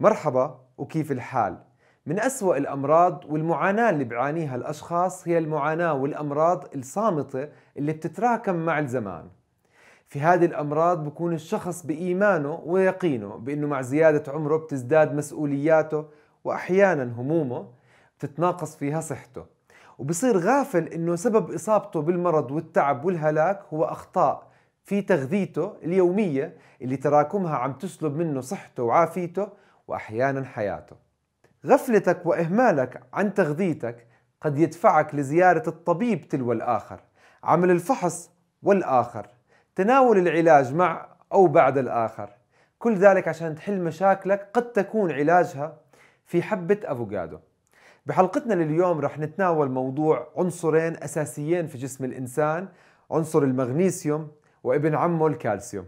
مرحبا وكيف الحال؟ من أسوأ الأمراض والمعاناة اللي بيعانيها الأشخاص هي المعاناة والأمراض الصامتة اللي بتتراكم مع الزمان في هذه الأمراض بكون الشخص بإيمانه ويقينه بأنه مع زيادة عمره بتزداد مسؤولياته وأحيانا همومه بتتناقص فيها صحته وبصير غافل أنه سبب إصابته بالمرض والتعب والهلاك هو أخطاء في تغذيته اليومية اللي تراكمها عم تسلب منه صحته وعافيته وأحيانا حياته غفلتك وإهمالك عن تغذيتك قد يدفعك لزيارة الطبيب تلو الآخر عمل الفحص والآخر تناول العلاج مع أو بعد الآخر كل ذلك عشان تحل مشاكلك قد تكون علاجها في حبة أفوكادو بحلقتنا لليوم رح نتناول موضوع عنصرين أساسيين في جسم الإنسان عنصر المغنيسيوم وابن عمه الكالسيوم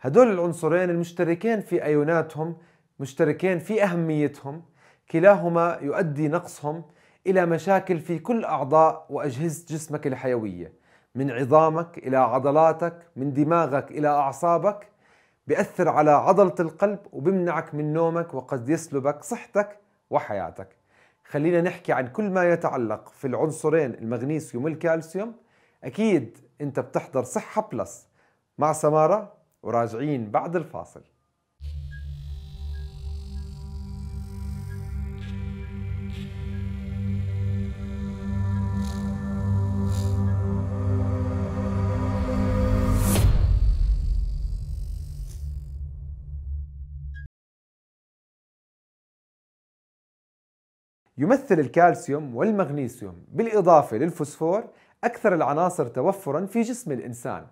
هدول العنصرين المشتركين في أيوناتهم مشتركين في اهميتهم كلاهما يؤدي نقصهم الى مشاكل في كل اعضاء واجهزه جسمك الحيويه من عظامك الى عضلاتك من دماغك الى اعصابك بياثر على عضله القلب وبمنعك من نومك وقد يسلبك صحتك وحياتك خلينا نحكي عن كل ما يتعلق في العنصرين المغنيسيوم والكالسيوم اكيد انت بتحضر صحه بلس مع سماره وراجعين بعد الفاصل يمثل الكالسيوم والمغنيسيوم بالإضافة للفوسفور أكثر العناصر توفرا في جسم الإنسان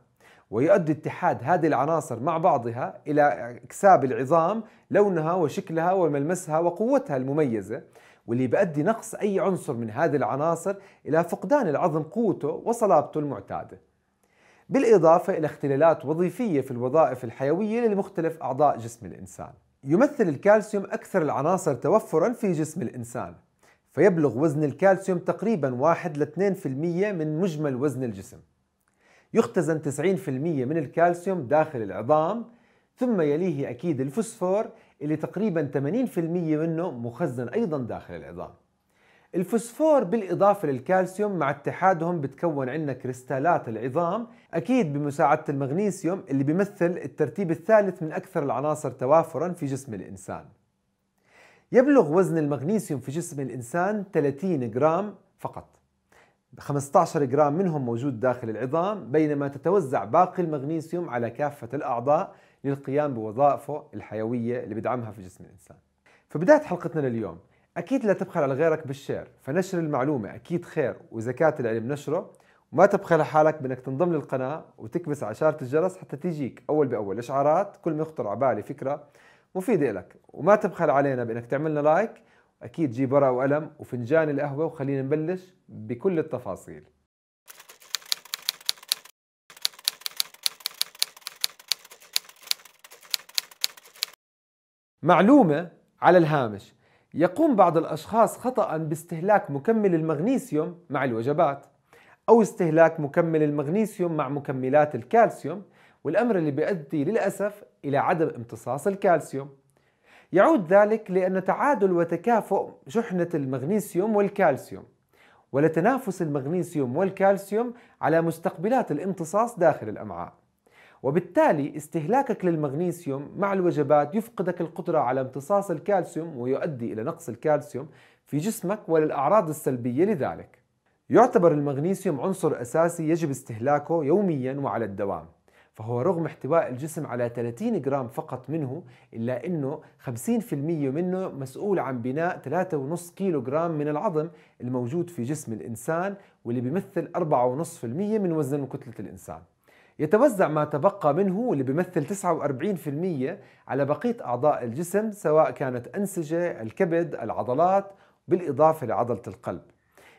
ويؤدي اتحاد هذه العناصر مع بعضها إلى إكساب العظام لونها وشكلها وملمسها وقوتها المميزة واللي بيؤدي نقص أي عنصر من هذه العناصر إلى فقدان العظم قوته وصلابته المعتادة بالإضافة إلى اختلالات وظيفية في الوظائف الحيوية لمختلف أعضاء جسم الإنسان يمثل الكالسيوم أكثر العناصر توفرا في جسم الإنسان فيبلغ وزن الكالسيوم تقريبا 1 ل 2% من مجمل وزن الجسم يختزن 90% من الكالسيوم داخل العظام ثم يليه أكيد الفوسفور اللي تقريبا 80% منه مخزن أيضا داخل العظام الفوسفور بالإضافة للكالسيوم مع اتحادهم بتكون عندنا كريستالات العظام أكيد بمساعدة المغنيسيوم اللي بيمثل الترتيب الثالث من أكثر العناصر توافرا في جسم الإنسان يبلغ وزن المغنيسيوم في جسم الإنسان 30 جرام فقط 15 جرام منهم موجود داخل العظام بينما تتوزع باقي المغنيسيوم على كافة الأعضاء للقيام بوظائفه الحيوية اللي بدعمها في جسم الإنسان في بداية حلقتنا لليوم أكيد لا تبخل على غيرك بالشير فنشر المعلومة أكيد خير وزكاة العلم نشره وما تبخل على حالك بأنك تنضم للقناة وتكبس على إشارة الجرس حتى تيجيك أول بأول إشعارات كل ما يخطر على بالي فكرة مفيده لك وما تبخل علينا بانك تعملنا لايك اكيد جيب ورقه وقلم وفنجان القهوه وخلينا نبلش بكل التفاصيل معلومه على الهامش يقوم بعض الاشخاص خطا باستهلاك مكمل المغنيسيوم مع الوجبات او استهلاك مكمل المغنيسيوم مع مكملات الكالسيوم والأمر اللي بيؤدي للأسف إلى عدم امتصاص الكالسيوم يعود ذلك لأن تعادل وتكافؤ شحنة المغنيسيوم والكالسيوم ولتنافس المغنيسيوم والكالسيوم على مستقبلات الامتصاص داخل الأمعاء وبالتالي استهلاكك للمغنيسيوم مع الوجبات يفقدك القدرة على امتصاص الكالسيوم ويؤدي إلى نقص الكالسيوم في جسمك وللأعراض السلبية لذلك يعتبر المغنيسيوم عنصر أساسي يجب استهلاكه يوميا وعلى الدوام فهو رغم احتواء الجسم على 30 جرام فقط منه إلا أنه 50% منه مسؤول عن بناء 3.5 كيلو جرام من العظم الموجود في جسم الإنسان واللي بيمثل 4.5% من وزن وكتلة الإنسان يتوزع ما تبقى منه واللي بيمثل 49% على بقية أعضاء الجسم سواء كانت أنسجة، الكبد، العضلات بالإضافة لعضلة القلب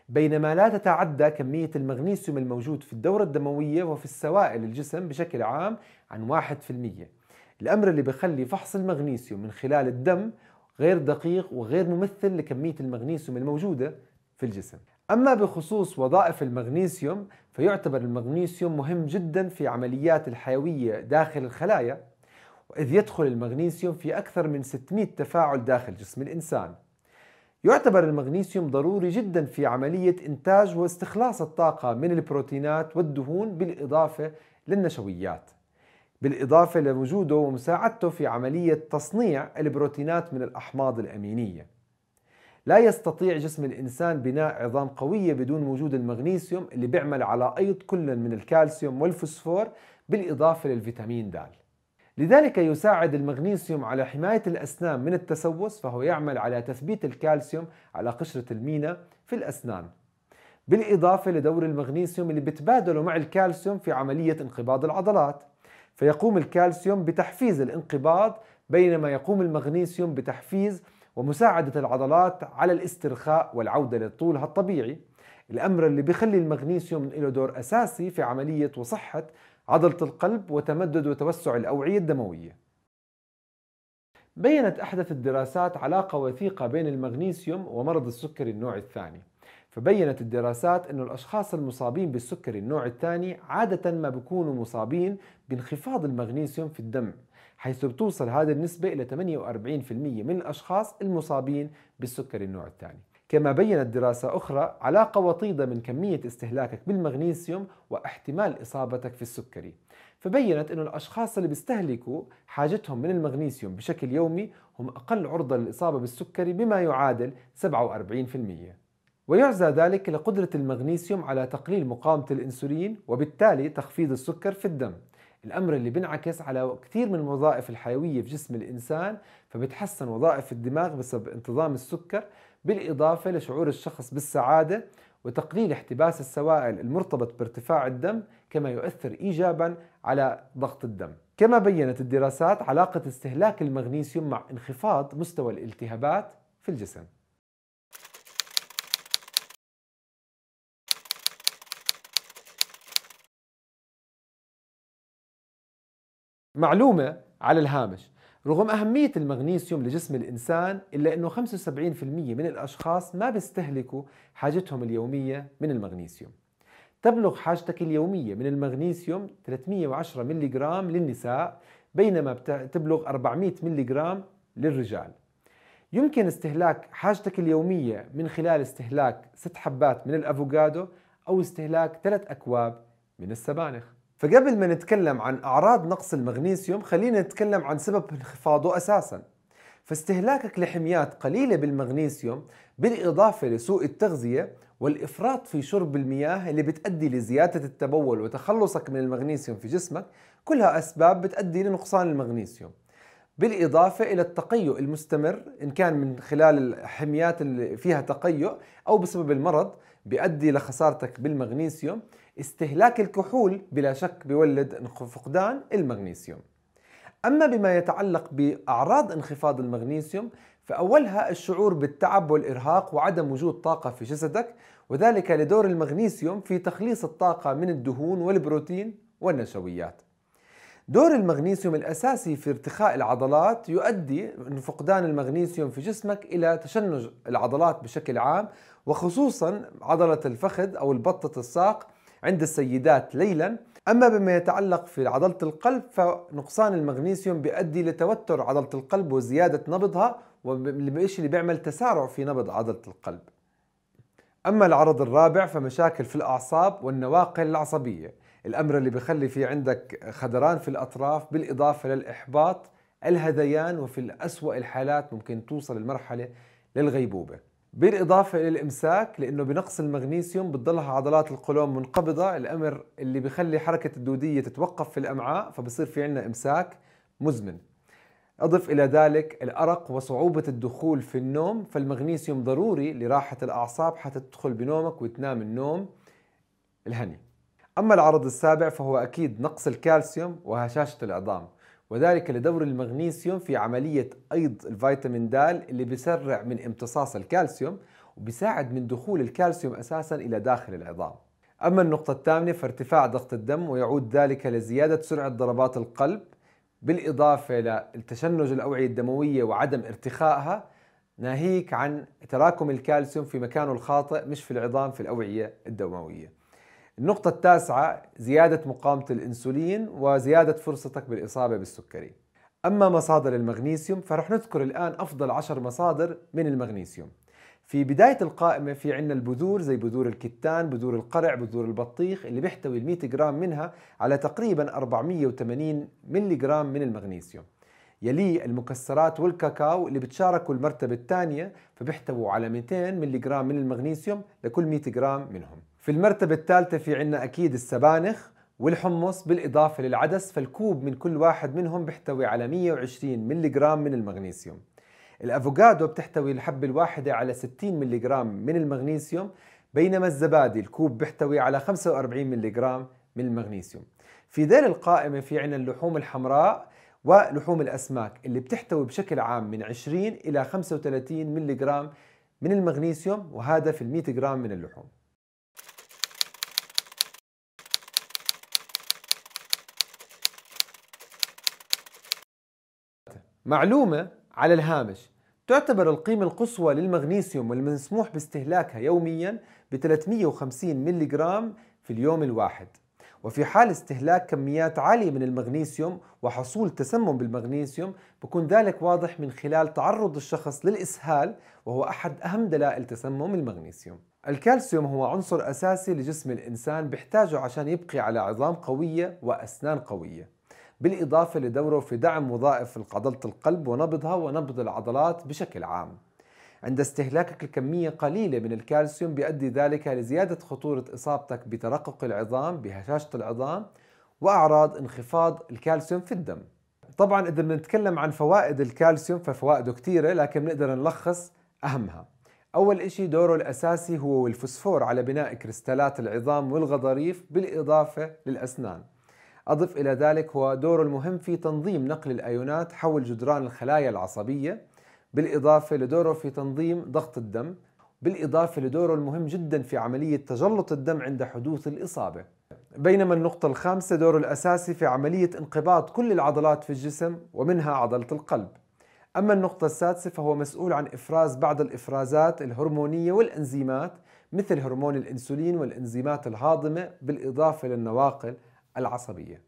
بينما لا تتعدى كمية المغنيسيوم الموجود في الدورة الدموية وفي السوائل الجسم بشكل عام عن 1% الأمر اللي بخلي فحص المغنيسيوم من خلال الدم غير دقيق وغير ممثل لكمية المغنيسيوم الموجودة في الجسم أما بخصوص وظائف المغنيسيوم فيعتبر المغنيسيوم مهم جدا في عمليات الحيوية داخل الخلايا وإذ يدخل المغنيسيوم في أكثر من 600 تفاعل داخل جسم الإنسان يعتبر المغنيسيوم ضروري جدا في عملية إنتاج واستخلاص الطاقة من البروتينات والدهون بالإضافة للنشويات بالإضافة لوجوده ومساعدته في عملية تصنيع البروتينات من الأحماض الأمينية لا يستطيع جسم الإنسان بناء عظام قوية بدون وجود المغنيسيوم اللي بيعمل على أيض كل من الكالسيوم والفوسفور بالإضافة للفيتامين د لذلك يساعد المغنيسيوم على حماية الأسنان من التسوس فهو يعمل على تثبيت الكالسيوم على قشرة المينا في الأسنان بالإضافة لدور المغنيسيوم اللي بتبادله مع الكالسيوم في عملية انقباض العضلات فيقوم الكالسيوم بتحفيز الانقباض بينما يقوم المغنيسيوم بتحفيز ومساعدة العضلات على الاسترخاء والعودة لطولها الطبيعي الأمر اللي بيخلي المغنيسيوم له دور أساسي في عملية وصحة عضلة القلب وتمدد وتوسع الأوعية الدموية بينت أحدث الدراسات علاقة وثيقة بين المغنيسيوم ومرض السكري النوع الثاني فبينت الدراسات أن الأشخاص المصابين بالسكري النوع الثاني عادة ما بيكونوا مصابين بانخفاض المغنيسيوم في الدم حيث بتوصل هذه النسبة إلى 48% من الأشخاص المصابين بالسكري النوع الثاني كما بينت دراسة أخرى علاقة وطيدة من كمية استهلاكك بالمغنيسيوم واحتمال إصابتك في السكري فبينت أن الأشخاص اللي بيستهلكوا حاجتهم من المغنيسيوم بشكل يومي هم أقل عرضة للإصابة بالسكري بما يعادل 47% ويعزى ذلك لقدرة المغنيسيوم على تقليل مقاومة الإنسولين وبالتالي تخفيض السكر في الدم الأمر اللي بينعكس على كثير من الوظائف الحيوية في جسم الإنسان فبتحسن وظائف الدماغ بسبب انتظام السكر بالإضافة لشعور الشخص بالسعادة وتقليل احتباس السوائل المرتبط بارتفاع الدم كما يؤثر إيجابا على ضغط الدم كما بينت الدراسات علاقة استهلاك المغنيسيوم مع انخفاض مستوى الالتهابات في الجسم معلومة على الهامش رغم أهمية المغنيسيوم لجسم الإنسان إلا أنه 75% من الأشخاص ما بيستهلكوا حاجتهم اليومية من المغنيسيوم تبلغ حاجتك اليومية من المغنيسيوم 310 جرام للنساء بينما تبلغ 400 جرام للرجال يمكن استهلاك حاجتك اليومية من خلال استهلاك 6 حبات من الأفوكادو أو استهلاك 3 أكواب من السبانخ فقبل ما نتكلم عن أعراض نقص المغنيسيوم خلينا نتكلم عن سبب انخفاضه أساساً فاستهلاكك لحميات قليلة بالمغنيسيوم بالإضافة لسوء التغذية والإفراط في شرب المياه اللي بتؤدي لزيادة التبول وتخلصك من المغنيسيوم في جسمك كلها أسباب بتؤدي لنقصان المغنيسيوم بالإضافة إلى التقيؤ المستمر إن كان من خلال الحميات اللي فيها تقيؤ أو بسبب المرض بيؤدي لخسارتك بالمغنيسيوم استهلاك الكحول بلا شك بيولد فقدان المغنيسيوم أما بما يتعلق بأعراض انخفاض المغنيسيوم فأولها الشعور بالتعب والإرهاق وعدم وجود طاقة في جسدك وذلك لدور المغنيسيوم في تخليص الطاقة من الدهون والبروتين والنشويات دور المغنيسيوم الأساسي في ارتخاء العضلات يؤدي من فقدان المغنيسيوم في جسمك إلى تشنج العضلات بشكل عام وخصوصا عضلة الفخذ أو البطة الساق عند السيدات ليلا أما بما يتعلق في عضلة القلب فنقصان المغنيسيوم بيؤدي لتوتر عضلة القلب وزيادة نبضها والشيء اللي بيعمل تسارع في نبض عضلة القلب أما العرض الرابع فمشاكل في الأعصاب والنواقل العصبية الأمر اللي بيخلي في عندك خدران في الأطراف بالإضافة للإحباط الهذيان وفي الأسوأ الحالات ممكن توصل المرحلة للغيبوبة بالاضافه الى الامساك لانه بنقص المغنيسيوم بتضلها عضلات القولون منقبضه الامر اللي بخلي حركه الدوديه تتوقف في الامعاء فبصير في عندنا امساك مزمن أضف إلى ذلك الأرق وصعوبة الدخول في النوم فالمغنيسيوم ضروري لراحة الأعصاب حتى تدخل بنومك وتنام النوم الهني أما العرض السابع فهو أكيد نقص الكالسيوم وهشاشة العظام وذلك لدور المغنيسيوم في عملية أيض الفيتامين د اللي بيسرع من امتصاص الكالسيوم وبيساعد من دخول الكالسيوم أساسا إلى داخل العظام أما النقطة الثامنة فارتفاع ضغط الدم ويعود ذلك لزيادة سرعة ضربات القلب بالإضافة لتشنج الأوعية الدموية وعدم ارتخائها ناهيك عن تراكم الكالسيوم في مكانه الخاطئ مش في العظام في الأوعية الدموية النقطة التاسعة زيادة مقاومة الأنسولين وزيادة فرصتك بالإصابة بالسكري أما مصادر المغنيسيوم فرح نذكر الآن أفضل عشر مصادر من المغنيسيوم في بداية القائمة في عنا البذور زي بذور الكتان بذور القرع بذور البطيخ اللي بيحتوي ال 100 جرام منها على تقريبا 480 ملي جرام من المغنيسيوم يلي المكسرات والكاكاو اللي بتشاركوا المرتبة الثانية فبيحتووا على 200 ملي جرام من المغنيسيوم لكل 100 جرام منهم في المرتبة الثالثة في عنا أكيد السبانخ والحمص بالإضافة للعدس فالكوب من كل واحد منهم بيحتوي على 120 جرام من المغنيسيوم الأفوكادو بتحتوي الحبة الواحدة على 60 جرام من المغنيسيوم بينما الزبادي الكوب بيحتوي على 45 جرام من المغنيسيوم في ذيل القائمة في عنا اللحوم الحمراء ولحوم الأسماك اللي بتحتوي بشكل عام من 20 إلى 35 جرام من المغنيسيوم وهذا في ال 100 جرام من اللحوم معلومة على الهامش تعتبر القيمة القصوى للمغنيسيوم والمسموح باستهلاكها يوميا ب 350 جرام في اليوم الواحد وفي حال استهلاك كميات عالية من المغنيسيوم وحصول تسمم بالمغنيسيوم بكون ذلك واضح من خلال تعرض الشخص للإسهال وهو أحد أهم دلائل تسمم المغنيسيوم الكالسيوم هو عنصر أساسي لجسم الإنسان بيحتاجه عشان يبقي على عظام قوية وأسنان قوية بالإضافة لدوره في دعم وظائف عضلة القلب ونبضها ونبض العضلات بشكل عام عند استهلاكك لكمية قليلة من الكالسيوم بيؤدي ذلك لزيادة خطورة إصابتك بترقق العظام بهشاشة العظام وأعراض انخفاض الكالسيوم في الدم طبعا إذا بنتكلم عن فوائد الكالسيوم ففوائده كثيرة لكن بنقدر نلخص أهمها أول إشي دوره الأساسي هو الفوسفور على بناء كريستالات العظام والغضاريف بالإضافة للأسنان أضف إلى ذلك هو دوره المهم في تنظيم نقل الأيونات حول جدران الخلايا العصبية بالإضافة لدوره في تنظيم ضغط الدم بالإضافة لدوره المهم جدا في عملية تجلط الدم عند حدوث الإصابة بينما النقطة الخامسة دوره الأساسي في عملية انقباض كل العضلات في الجسم ومنها عضلة القلب أما النقطة السادسة فهو مسؤول عن إفراز بعض الإفرازات الهرمونية والأنزيمات مثل هرمون الإنسولين والإنزيمات الهاضمة بالإضافة للنواقل العصبية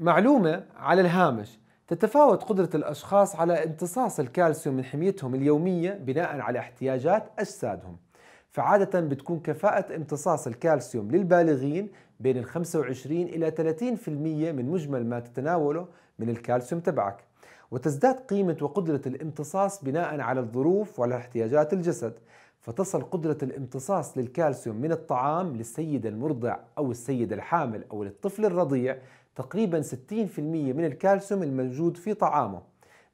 معلومة على الهامش تتفاوت قدرة الأشخاص على امتصاص الكالسيوم من حميتهم اليومية بناء على احتياجات أجسادهم فعادة بتكون كفاءة امتصاص الكالسيوم للبالغين بين ال 25 إلى 30% من مجمل ما تتناوله من الكالسيوم تبعك وتزداد قيمة وقدرة الامتصاص بناء على الظروف وعلى احتياجات الجسد فتصل قدرة الامتصاص للكالسيوم من الطعام للسيدة المرضع أو السيدة الحامل أو للطفل الرضيع تقريبا 60% من الكالسيوم الموجود في طعامه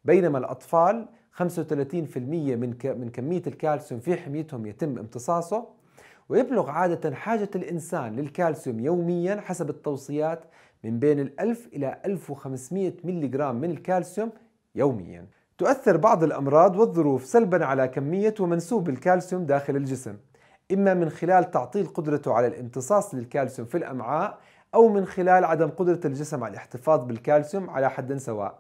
بينما الأطفال 35% من من كمية الكالسيوم في حميتهم يتم امتصاصه ويبلغ عادة حاجة الإنسان للكالسيوم يوميا حسب التوصيات من بين 1000 إلى 1500 ملغ من الكالسيوم يوميا تؤثر بعض الأمراض والظروف سلبا على كمية ومنسوب الكالسيوم داخل الجسم إما من خلال تعطيل قدرته على الامتصاص للكالسيوم في الأمعاء أو من خلال عدم قدرة الجسم على الاحتفاظ بالكالسيوم على حد سواء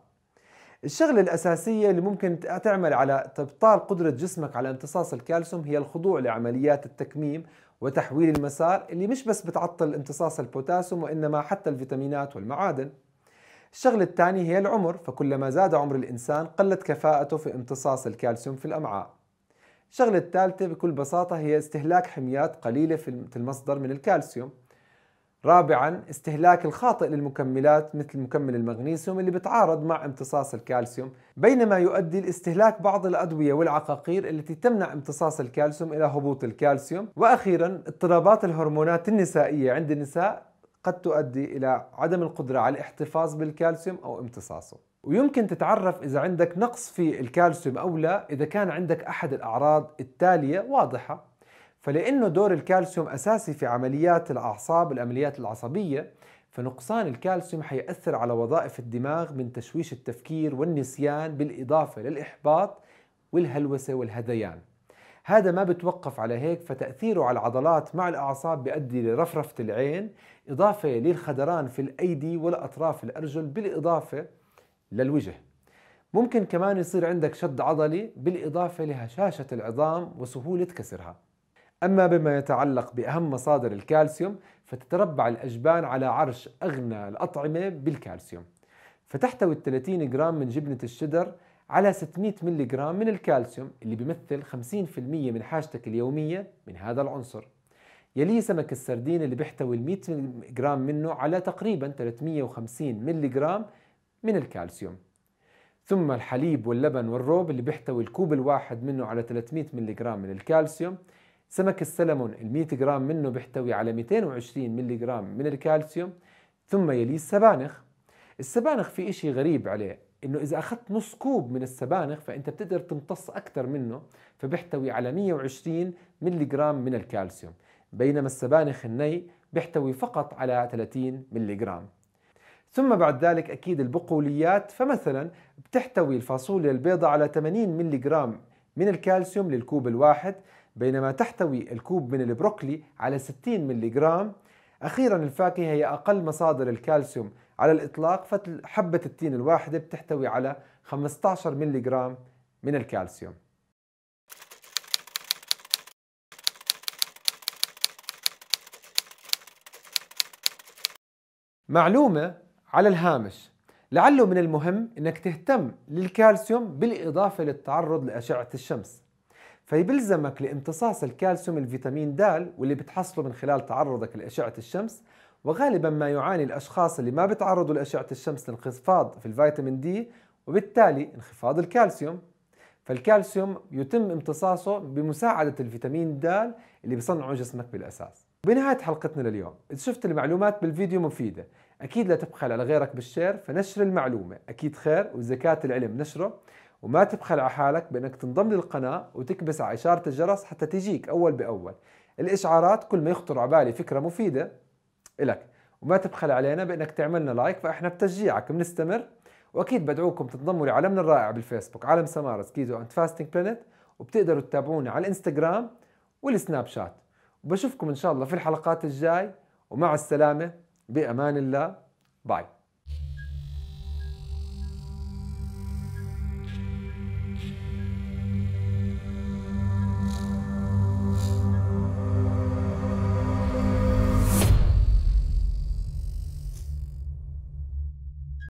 الشغلة الأساسية اللي ممكن تعمل على إبطال قدرة جسمك على امتصاص الكالسيوم هي الخضوع لعمليات التكميم وتحويل المسار اللي مش بس بتعطل امتصاص البوتاسيوم وإنما حتى الفيتامينات والمعادن الشغلة الثانية هي العمر فكلما زاد عمر الإنسان قلت كفاءته في امتصاص الكالسيوم في الأمعاء الشغلة الثالثة بكل بساطة هي استهلاك حميات قليلة في المصدر من الكالسيوم رابعا استهلاك الخاطئ للمكملات مثل مكمل المغنيسيوم اللي بتعارض مع امتصاص الكالسيوم بينما يؤدي لاستهلاك بعض الأدوية والعقاقير التي تمنع امتصاص الكالسيوم إلى هبوط الكالسيوم وأخيرا اضطرابات الهرمونات النسائية عند النساء قد تؤدي إلى عدم القدرة على الاحتفاظ بالكالسيوم أو امتصاصه ويمكن تتعرف إذا عندك نقص في الكالسيوم أو لا إذا كان عندك أحد الأعراض التالية واضحة فلأنه دور الكالسيوم أساسي في عمليات الأعصاب العمليات العصبية فنقصان الكالسيوم حيأثر على وظائف الدماغ من تشويش التفكير والنسيان بالإضافة للإحباط والهلوسة والهذيان هذا ما بتوقف على هيك فتأثيره على العضلات مع الأعصاب بيؤدي لرفرفة العين إضافة للخدران في الأيدي والأطراف الأرجل بالإضافة للوجه ممكن كمان يصير عندك شد عضلي بالإضافة لهشاشة العظام وسهولة كسرها أما بما يتعلق بأهم مصادر الكالسيوم فتتربع الأجبان على عرش أغنى الأطعمة بالكالسيوم فتحتوي 30 جرام من جبنة الشدر على 600 جرام من الكالسيوم اللي بيمثل 50% من حاجتك اليومية من هذا العنصر يليه سمك السردين اللي بيحتوي ال 100 جرام منه على تقريبا 350 جرام من الكالسيوم ثم الحليب واللبن والروب اللي بيحتوي الكوب الواحد منه على 300 جرام من الكالسيوم سمك السلمون ال 100 جرام منه بيحتوي على 220 جرام من الكالسيوم ثم يليه السبانخ السبانخ في إشي غريب عليه انه اذا اخذت نص كوب من السبانخ فانت بتقدر تمتص اكثر منه فبيحتوي على 120 ملي جرام من الكالسيوم بينما السبانخ الني بيحتوي فقط على 30 ملي جرام ثم بعد ذلك اكيد البقوليات فمثلا بتحتوي الفاصوليا البيضاء على 80 ملي جرام من الكالسيوم للكوب الواحد بينما تحتوي الكوب من البروكلي على 60 ملي جرام اخيرا الفاكهه هي اقل مصادر الكالسيوم على الإطلاق فحبة التين الواحدة بتحتوي على 15 جرام من الكالسيوم معلومة على الهامش لعله من المهم انك تهتم للكالسيوم بالاضافة للتعرض لأشعة الشمس فيبلزمك لامتصاص الكالسيوم الفيتامين د واللي بتحصله من خلال تعرضك لأشعة الشمس وغالبا ما يعاني الأشخاص اللي ما بتعرضوا لأشعة الشمس لانخفاض في الفيتامين دي وبالتالي انخفاض الكالسيوم فالكالسيوم يتم امتصاصه بمساعدة الفيتامين د اللي بصنعه جسمك بالأساس بنهاية حلقتنا لليوم إذا شفت المعلومات بالفيديو مفيدة أكيد لا تبخل على غيرك بالشير فنشر المعلومة أكيد خير وزكاة العلم نشره وما تبخل على حالك بأنك تنضم للقناة وتكبس على إشارة الجرس حتى تجيك أول بأول الإشعارات كل ما يخطر على بالي فكرة مفيدة لك وما تبخل علينا بأنك تعملنا لايك فإحنا بتشجيعك بنستمر وأكيد بدعوكم تنضموا لعالمنا الرائع بالفيسبوك عالم سمارس كيزو أند فاستنج بلانيت وبتقدروا تتابعونا على الانستغرام والسناب شات وبشوفكم إن شاء الله في الحلقات الجاي ومع السلامة بأمان الله باي